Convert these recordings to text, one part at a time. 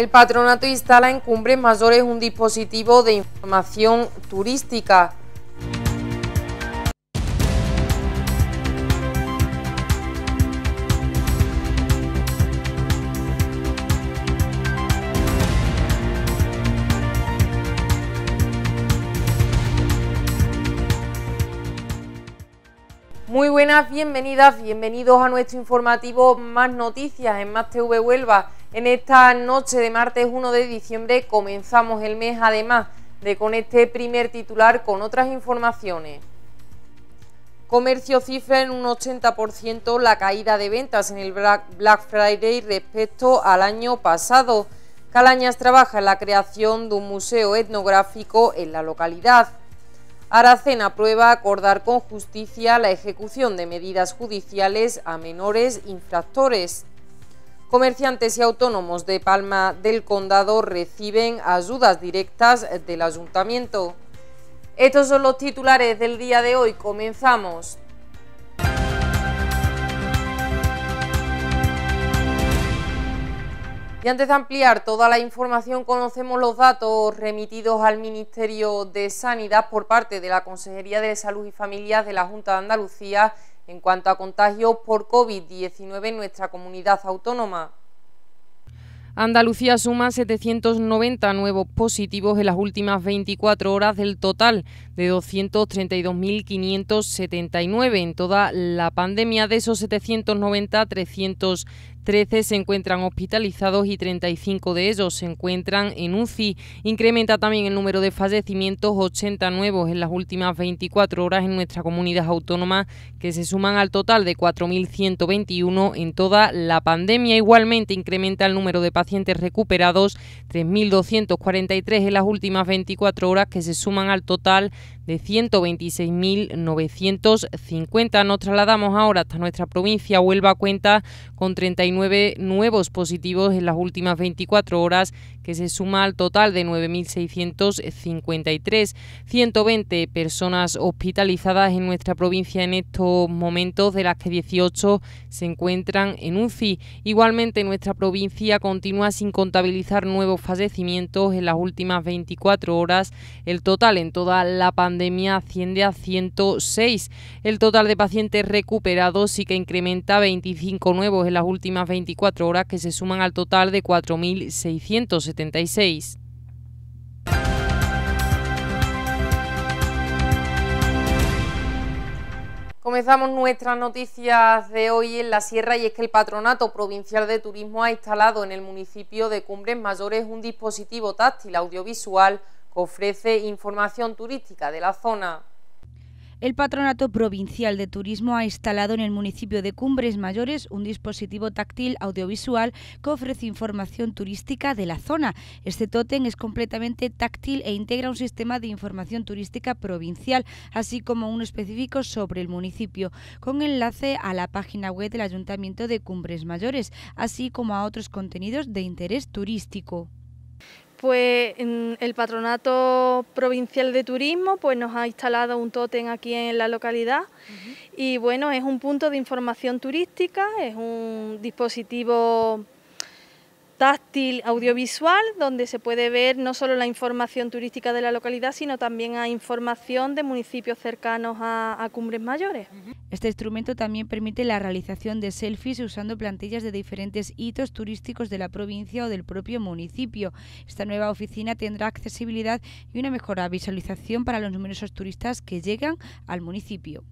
El patronato instala en Cumbres Mayores un dispositivo de información turística Muy buenas, bienvenidas, bienvenidos a nuestro informativo Más Noticias en Más TV Huelva. En esta noche de martes 1 de diciembre comenzamos el mes además de con este primer titular con otras informaciones. Comercio cifra en un 80% la caída de ventas en el Black Friday respecto al año pasado. Calañas trabaja en la creación de un museo etnográfico en la localidad. Aracena aprueba acordar con justicia la ejecución de medidas judiciales a menores infractores. Comerciantes y autónomos de Palma del Condado reciben ayudas directas del ayuntamiento. Estos son los titulares del día de hoy. Comenzamos. Y antes de ampliar toda la información, conocemos los datos remitidos al Ministerio de Sanidad por parte de la Consejería de Salud y Familias de la Junta de Andalucía en cuanto a contagios por COVID-19 en nuestra comunidad autónoma. Andalucía suma 790 nuevos positivos en las últimas 24 horas del total de 232.579. En toda la pandemia, de esos 790, 300 13 se encuentran hospitalizados y 35 de ellos se encuentran en UCI. Incrementa también el número de fallecimientos, 80 nuevos en las últimas 24 horas en nuestra comunidad autónoma, que se suman al total de 4.121 en toda la pandemia. Igualmente incrementa el número de pacientes recuperados, 3.243 en las últimas 24 horas, que se suman al total de 126.950. Nos trasladamos ahora hasta nuestra provincia. Huelva cuenta con 39 nuevos positivos en las últimas 24 horas, que se suma al total de 9.653. 120 personas hospitalizadas en nuestra provincia en estos momentos, de las que 18 se encuentran en UCI. Igualmente, nuestra provincia continúa sin contabilizar nuevos fallecimientos en las últimas 24 horas. El total en toda la pandemia pandemia asciende a 106. El total de pacientes recuperados sí que incrementa 25 nuevos en las últimas 24 horas que se suman al total de 4.676. Comenzamos nuestras noticias de hoy en la Sierra y es que el Patronato Provincial de Turismo ha instalado en el municipio de Cumbres Mayores un dispositivo táctil audiovisual ofrece información turística de la zona. El Patronato Provincial de Turismo ha instalado en el municipio de Cumbres Mayores un dispositivo táctil audiovisual que ofrece información turística de la zona. Este tótem es completamente táctil e integra un sistema de información turística provincial, así como uno específico sobre el municipio, con enlace a la página web del Ayuntamiento de Cumbres Mayores, así como a otros contenidos de interés turístico pues el Patronato Provincial de Turismo pues nos ha instalado un tótem aquí en la localidad y bueno, es un punto de información turística, es un dispositivo táctil audiovisual, donde se puede ver no solo la información turística de la localidad, sino también a información de municipios cercanos a, cumbres mayores. Este instrumento también permite la realización de selfies usando plantillas de diferentes hitos turísticos de la provincia o del propio municipio. Esta nueva oficina tendrá accesibilidad y una mejor visualización para los numerosos turistas que llegan al municipio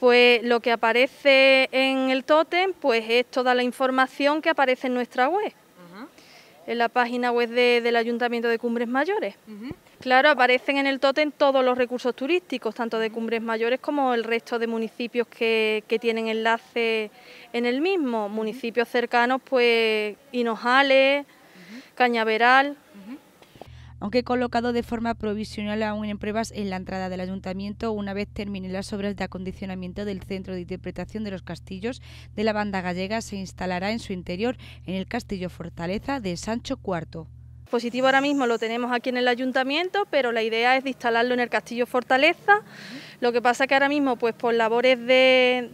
pues lo que aparece en el tótem pues es toda la información que aparece en nuestra web en la página web del Ayuntamiento de Cumbres Mayores. Claro, aparecen en el tótem todos los recursos turísticos, tanto de Cumbres Mayores como el resto de municipios que, tienen enlace en el mismo. Municipios cercanos, pues Hinojales, Cañaveral, aunque colocado de forma provisional aún en pruebas en la entrada del ayuntamiento una vez terminen las obras de acondicionamiento del Centro de Interpretación de los Castillos de la Banda Gallega, se instalará en su interior en el Castillo Fortaleza de Sancho IV Positivo ahora mismo lo tenemos aquí en el ayuntamiento, pero la idea es de instalarlo en el Castillo Fortaleza. Lo que pasa que ahora mismo, pues por labores de,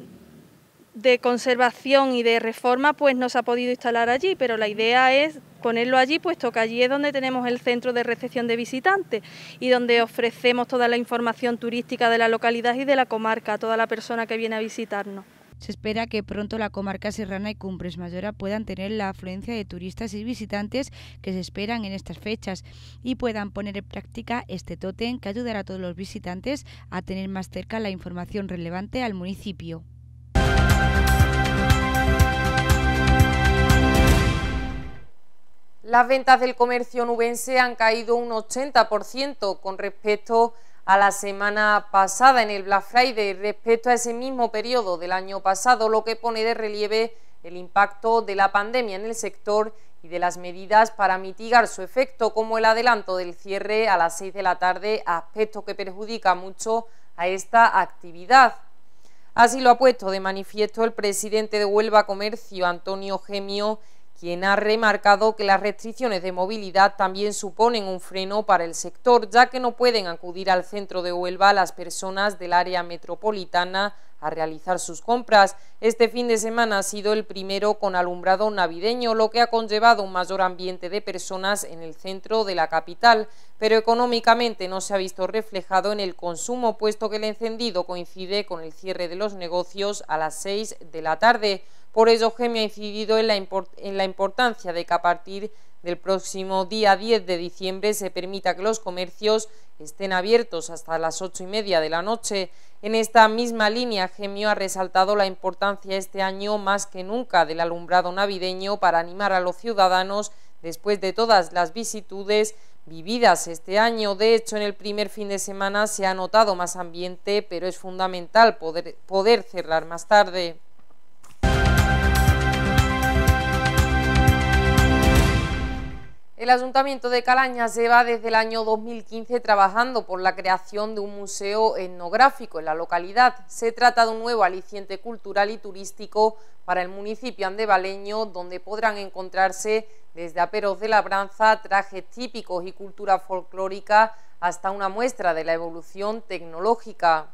de conservación y de reforma, pues no se ha podido instalar allí, pero la idea es ponerlo allí, puesto que allí es donde tenemos el centro de recepción de visitantes y donde ofrecemos toda la información turística de la localidad y de la comarca a toda la persona que viene a visitarnos. Se espera que pronto la comarca serrana y Cumbres Mayora puedan tener la afluencia de turistas y visitantes que se esperan en estas fechas y puedan poner en práctica este tótem que ayudará a todos los visitantes a tener más cerca la información relevante al municipio. Las ventas del comercio nubense han caído un 80% con respecto a la semana pasada en el Black Friday respecto a ese mismo periodo del año pasado, lo que pone de relieve el impacto de la pandemia en el sector y de las medidas para mitigar su efecto, como el adelanto del cierre a las 6 de la tarde, aspecto que perjudica mucho a esta actividad. Así lo ha puesto de manifiesto el presidente de Huelva Comercio, Antonio Gemio, quien ha remarcado que las restricciones de movilidad también suponen un freno para el sector, ya que no pueden acudir al centro de Huelva las personas del área metropolitana a realizar sus compras. Este fin de semana ha sido el primero con alumbrado navideño, lo que ha conllevado un mayor ambiente de personas en el centro de la capital, pero económicamente no se ha visto reflejado en el consumo, puesto que el encendido coincide con el cierre de los negocios a las 6 de la tarde. Por ello, Gemio ha incidido en la, en la importancia de que a partir del próximo día 10 de diciembre se permita que los comercios estén abiertos hasta las ocho y media de la noche. En esta misma línea, Gemio ha resaltado la importancia este año más que nunca del alumbrado navideño para animar a los ciudadanos después de todas las vicitudes vividas este año. De hecho, en el primer fin de semana se ha notado más ambiente, pero es fundamental poder cerrar más tarde. El Ayuntamiento de Calañas lleva desde el año 2015 trabajando por la creación de un museo etnográfico en la localidad. Se trata de un nuevo aliciente cultural y turístico para el municipio andebaleño, donde podrán encontrarse desde aperos de labranza, trajes típicos y cultura folclórica, hasta una muestra de la evolución tecnológica.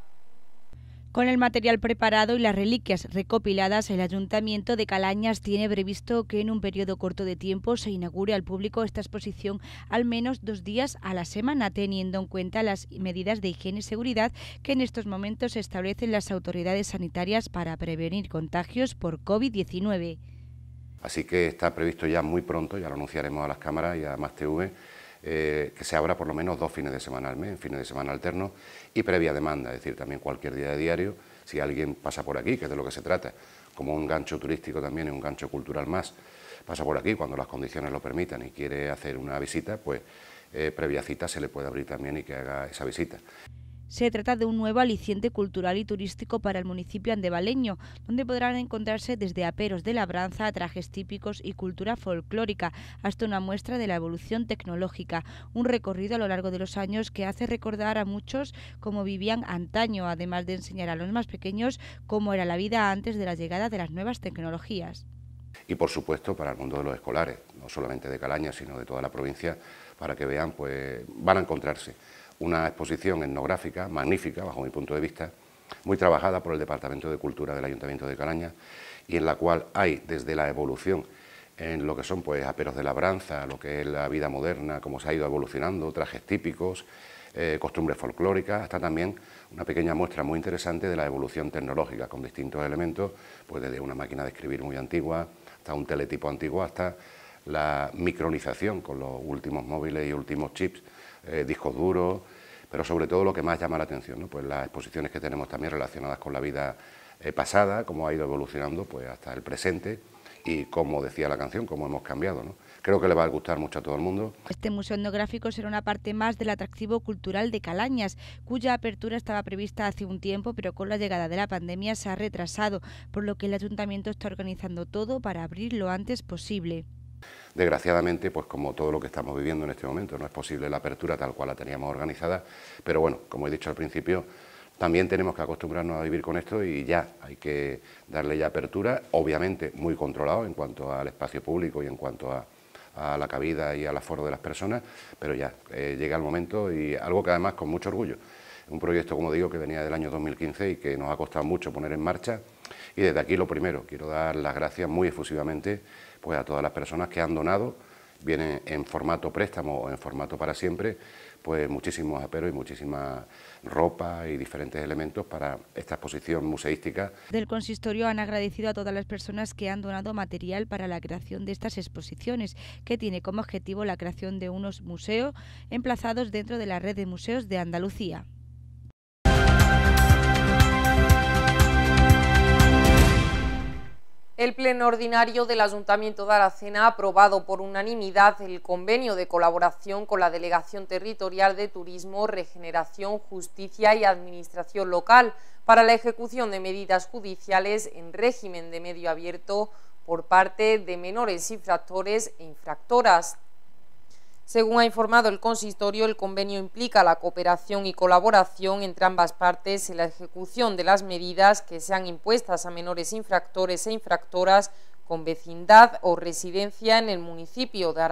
Con el material preparado y las reliquias recopiladas, el Ayuntamiento de Calañas tiene previsto que en un periodo corto de tiempo se inaugure al público esta exposición al menos dos días a la semana, teniendo en cuenta las medidas de higiene y seguridad que en estos momentos establecen las autoridades sanitarias para prevenir contagios por COVID-19. Así que está previsto ya muy pronto, ya lo anunciaremos a las cámaras y a Más TV eh, que se abra por lo menos dos fines de semana al mes, fines de semana alterno... y previa demanda, es decir, también cualquier día de diario, si alguien pasa por aquí, que es de lo que se trata, como un gancho turístico también y un gancho cultural más, pasa por aquí cuando las condiciones lo permitan y quiere hacer una visita, pues eh, previa cita se le puede abrir también y que haga esa visita. Se trata de un nuevo aliciente cultural y turístico para el municipio andevaleño, donde podrán encontrarse desde aperos de labranza a trajes típicos y cultura folclórica, hasta una muestra de la evolución tecnológica, un recorrido a lo largo de los años que hace recordar a muchos cómo vivían antaño, además de enseñar a los más pequeños cómo era la vida antes de la llegada de las nuevas tecnologías. Y por supuesto para el mundo de los escolares, no solamente de Calaña, sino de toda la provincia, para que vean, pues van a encontrarse una exposición etnográfica magnífica, bajo mi punto de vista, muy trabajada por el Departamento de Cultura del Ayuntamiento de Calaña y en la cual hay desde la evolución en lo que son pues aperos de labranza, lo que es la vida moderna, cómo se ha ido evolucionando, trajes típicos, eh, costumbres folclóricas, hasta también una pequeña muestra muy interesante de la evolución tecnológica con distintos elementos, pues desde una máquina de escribir muy antigua hasta un teletipo antiguo, hasta la micronización con los últimos móviles y últimos chips eh, discos duros, pero sobre todo lo que más llama la atención, pues las exposiciones que tenemos también relacionadas con la vida eh, pasada, cómo ha ido evolucionando pues hasta el presente y como decía la canción, cómo hemos cambiado. Creo que le va a gustar mucho a todo el mundo. Este museo etnográfico será una parte más del atractivo cultural de Calañas, cuya apertura estaba prevista hace un tiempo, pero con la llegada de la pandemia se ha retrasado, por lo que el ayuntamiento está organizando todo para abrir lo antes posible. Desgraciadamente, pues como todo lo que estamos viviendo en este momento, no es posible la apertura tal cual la teníamos organizada, pero bueno, como he dicho al principio, también tenemos que acostumbrarnos a vivir con esto y ya hay que darle ya apertura, obviamente muy controlado en cuanto al espacio público y en cuanto a, la cabida y al aforo de las personas, pero ya eh, llega el momento y algo que además con mucho orgullo. Un proyecto, como digo, que venía del año 2015 y que nos ha costado mucho poner en marcha. Y desde aquí lo primero, quiero dar las gracias muy efusivamente pues a todas las personas que han donado, viene en formato préstamo o en formato para siempre, pues muchísimos aperos y muchísima ropa y diferentes elementos para esta exposición museística. Del consistorio han agradecido a todas las personas que han donado material para la creación de estas exposiciones, que tiene como objetivo la creación de unos museos emplazados dentro de la red de museos de Andalucía. El Pleno Ordinario del Ayuntamiento de Aracena ha aprobado por unanimidad el convenio de colaboración con la Delegación Territorial de Turismo, Regeneración, Justicia y Administración Local para la ejecución de medidas judiciales en régimen de medio abierto por parte de menores infractores e infractoras. Según ha informado el consistorio, el convenio implica la cooperación y colaboración entre ambas partes en la ejecución de las medidas que sean impuestas a menores infractores e infractoras con vecindad o residencia en el municipio de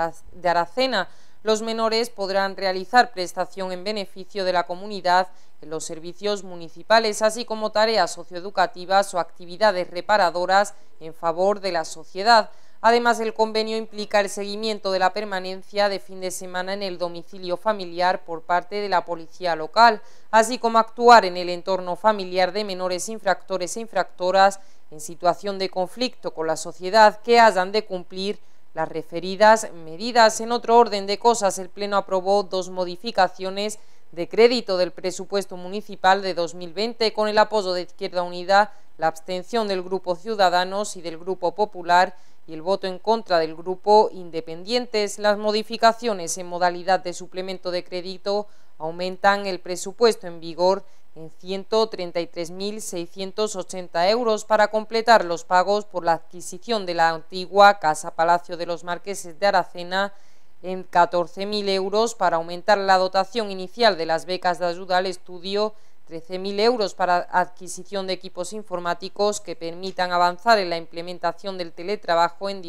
Aracena. Los menores podrán realizar prestación en beneficio de la comunidad en los servicios municipales, así como tareas socioeducativas o actividades reparadoras en favor de la sociedad. Además, el convenio implica el seguimiento de la permanencia de fin de semana en el domicilio familiar por parte de la policía local, así como actuar en el entorno familiar de menores infractores e infractoras en situación de conflicto con la sociedad que hayan de cumplir las referidas medidas. En otro orden de cosas, el Pleno aprobó dos modificaciones de crédito del presupuesto municipal de 2020 con el apoyo de Izquierda Unida, la abstención del Grupo Ciudadanos y del Grupo Popular y el voto en contra del grupo Independientes. Las modificaciones en modalidad de suplemento de crédito aumentan el presupuesto en vigor en 133.680 euros para completar los pagos por la adquisición de la antigua Casa Palacio de los Marqueses de Aracena en 14.000 euros para aumentar la dotación inicial de las becas de ayuda al estudio 13.000 euros para adquisición de equipos informáticos que permitan avanzar en la implementación del teletrabajo en,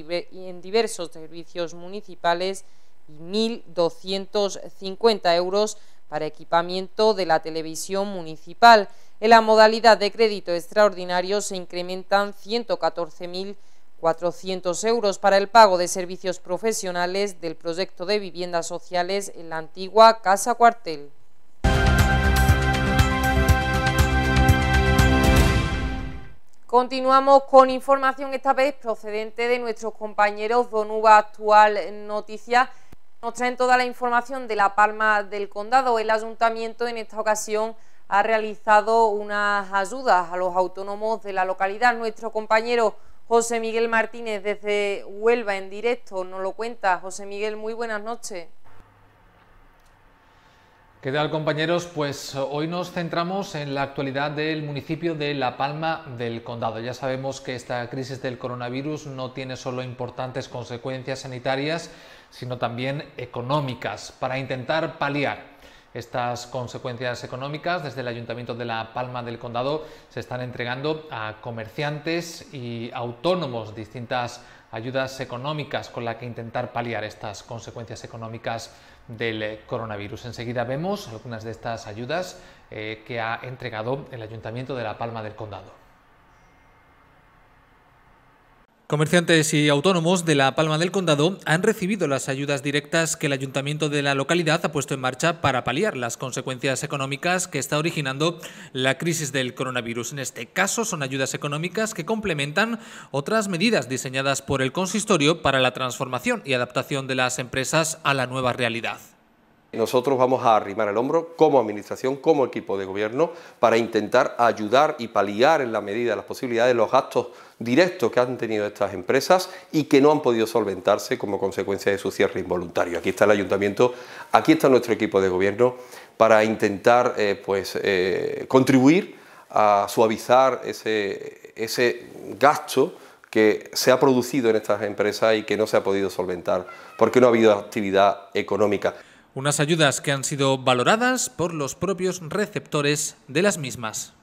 diversos servicios municipales y 1.250 euros para equipamiento de la televisión municipal. En la modalidad de crédito extraordinario se incrementan 114.400 euros para el pago de servicios profesionales del proyecto de viviendas sociales en la antigua Casa Cuartel. Continuamos con información esta vez procedente de nuestros compañeros Donuba Actual Noticias. Nos traen toda la información de La Palma del Condado. El ayuntamiento en esta ocasión ha realizado unas ayudas a los autónomos de la localidad. Nuestro compañero José Miguel Martínez desde Huelva en directo nos lo cuenta. José Miguel, muy buenas noches. ¿Qué tal compañeros? Pues eh, hoy nos centramos en la actualidad del municipio de La Palma del Condado. Ya sabemos que esta crisis del coronavirus no tiene solo importantes consecuencias sanitarias, sino también económicas, para intentar paliar. Estas consecuencias económicas desde el Ayuntamiento de La Palma del Condado se están entregando a comerciantes y autónomos distintas ayudas económicas con las que intentar paliar estas consecuencias económicas del eh, coronavirus. Enseguida vemos algunas de estas ayudas eh, que ha entregado el Ayuntamiento de La Palma del Condado. Comerciantes y autónomos de La Palma del Condado han recibido las ayudas directas que el ayuntamiento de la localidad ha puesto en marcha para paliar las consecuencias económicas que está originando la crisis del coronavirus. En este caso son ayudas económicas que complementan otras medidas diseñadas por el consistorio para la transformación y adaptación de las empresas a la nueva realidad nosotros vamos a arrimar el hombro como administración, como equipo de gobierno, para intentar ayudar y paliar en la medida de las posibilidades los gastos directos que han tenido estas empresas y que no han podido solventarse como consecuencia de su cierre involuntario. Aquí está el ayuntamiento, aquí está nuestro equipo de gobierno para intentar eh, pues, eh, contribuir a suavizar ese gasto que se ha producido en estas empresas y que no se ha podido solventar porque no ha habido actividad económica unas ayudas que han sido valoradas por los propios receptores de las mismas.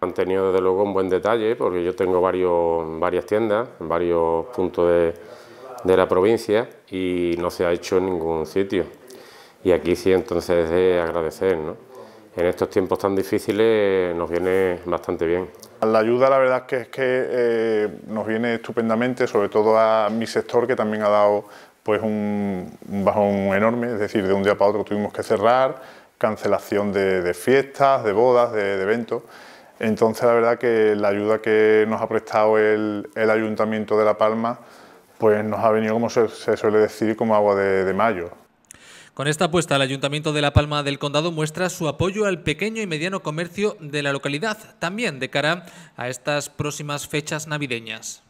Han tenido desde luego un buen detalle, porque yo tengo varios, varias tiendas en varios puntos de, la provincia y no se ha hecho en ningún sitio. Y aquí sí entonces de agradecer. ¿no? En estos tiempos tan difíciles nos viene bastante bien. La ayuda la verdad es que, es que eh, nos viene estupendamente, sobre todo a mi sector que también ha dado pues un, bajón enorme, es decir, de un día para otro tuvimos que cerrar, cancelación de, fiestas, de bodas, de, eventos. Entonces la verdad que la ayuda que nos ha prestado el, Ayuntamiento de La Palma pues nos ha venido, como se, suele decir, como agua de mayo. Con esta apuesta, el Ayuntamiento de La Palma del Condado muestra su apoyo al pequeño y mediano comercio de la localidad, también de cara a estas próximas fechas navideñas.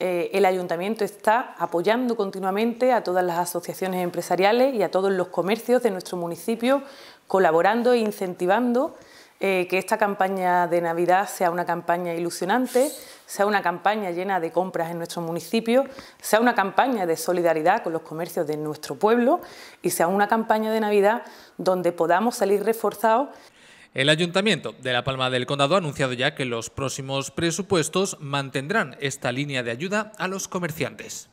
Eh, el ayuntamiento está apoyando continuamente a todas las asociaciones empresariales y a todos los comercios de nuestro municipio, colaborando e incentivando eh, que esta campaña de Navidad sea una campaña ilusionante, sea una campaña llena de compras en nuestro municipio, sea una campaña de solidaridad con los comercios de nuestro pueblo y sea una campaña de Navidad donde podamos salir reforzados el Ayuntamiento de La Palma del Condado ha anunciado ya que los próximos presupuestos mantendrán esta línea de ayuda a los comerciantes.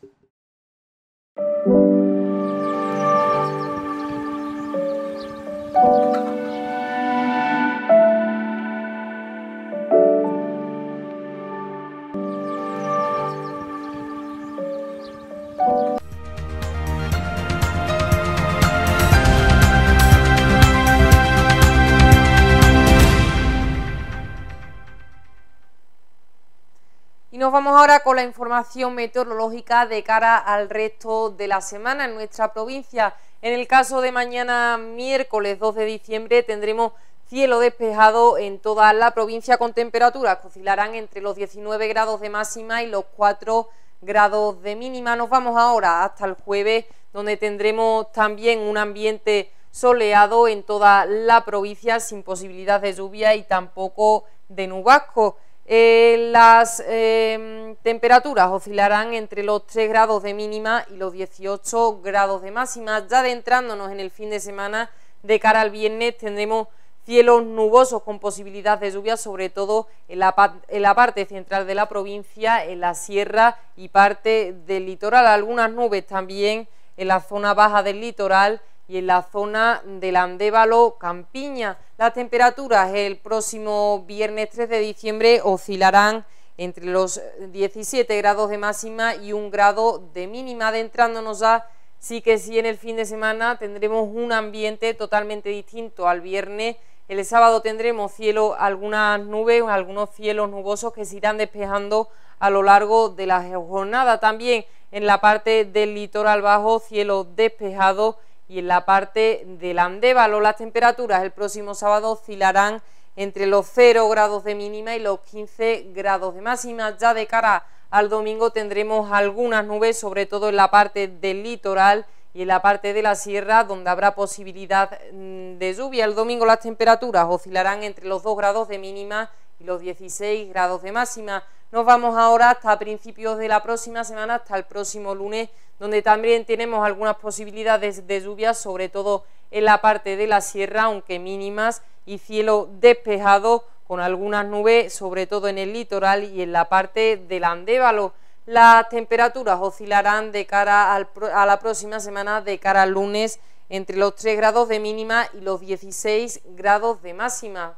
Nos vamos ahora con la información meteorológica de cara al resto de la semana en nuestra provincia. En el caso de mañana miércoles 2 de diciembre tendremos cielo despejado en toda la provincia con temperaturas que oscilarán entre los 19 grados de máxima y los 4 grados de mínima. Nos vamos ahora hasta el jueves donde tendremos también un ambiente soleado en toda la provincia sin posibilidad de lluvia y tampoco de nubasco. Eh, las em, temperaturas oscilarán entre los 3 grados de mínima y los 18 grados de máxima. Ya adentrándonos en el fin de semana, de cara al viernes tendremos cielos nubosos con posibilidad de lluvia, sobre todo en la, parte central de la provincia, en la sierra y parte del litoral. Algunas nubes también en la zona baja del litoral y en la zona del Andévalo Campiña. Las temperaturas el próximo viernes 3 de diciembre oscilarán entre los 17 grados de máxima y un grado de mínima, adentrándonos a sí que sí en el fin de semana tendremos un ambiente totalmente distinto al viernes. El sábado tendremos cielo, algunas nubes, algunos cielos nubosos que se irán despejando a lo largo de la jornada. También en la parte del litoral bajo, cielo despejado y en la parte del Andévalo. Las temperaturas el próximo sábado oscilarán entre los 0 grados de mínima y los 15 grados de máxima. Ya de cara al domingo tendremos algunas nubes, sobre todo en la parte del litoral y en la parte de la sierra, donde habrá posibilidad mm, de lluvia. El domingo las temperaturas oscilarán entre los 2 grados de mínima y los 16 grados de máxima. Nos vamos ahora hasta principios de la próxima semana, hasta el próximo lunes, donde también tenemos algunas posibilidades de lluvias, sobre todo en la parte de la sierra, aunque mínimas, y cielo despejado con algunas nubes, sobre todo en el litoral y en la parte del Andévalo. Las temperaturas oscilarán de cara a la próxima semana, de cara al lunes, entre los 3 grados de mínima y los 16 grados de máxima.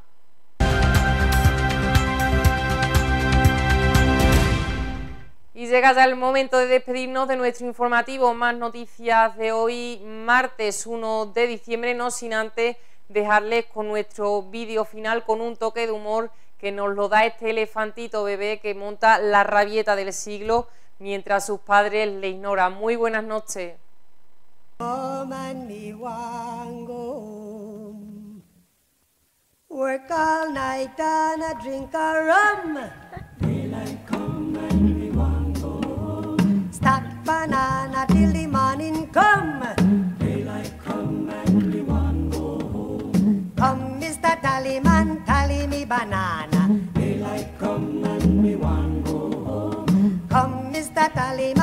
Y llega ya el momento de despedirnos de nuestro informativo. Más noticias de hoy, martes 1 de diciembre, no sin antes dejarles con nuestro vídeo final con un toque de humor que nos lo da este elefantito bebé que monta la rabieta del siglo mientras sus padres le ignoran. Muy buenas noches. banana till the morning come. Daylight come and we want go home. Come, Mr. Tallyman, tally me banana. Daylight come and we want go home. Come, Mr. Tallyman.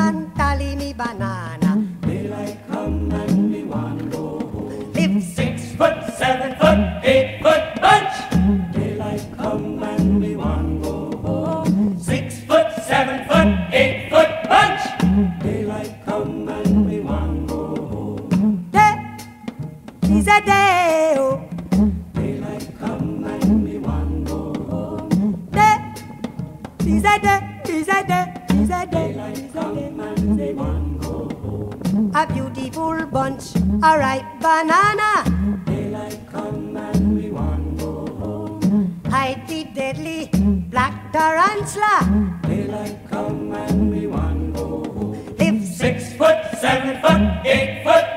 banana. Daylight come and we want go home. Hide the deadly black tarantula. Daylight come and we want go home. Live six foot, seven foot, eight foot.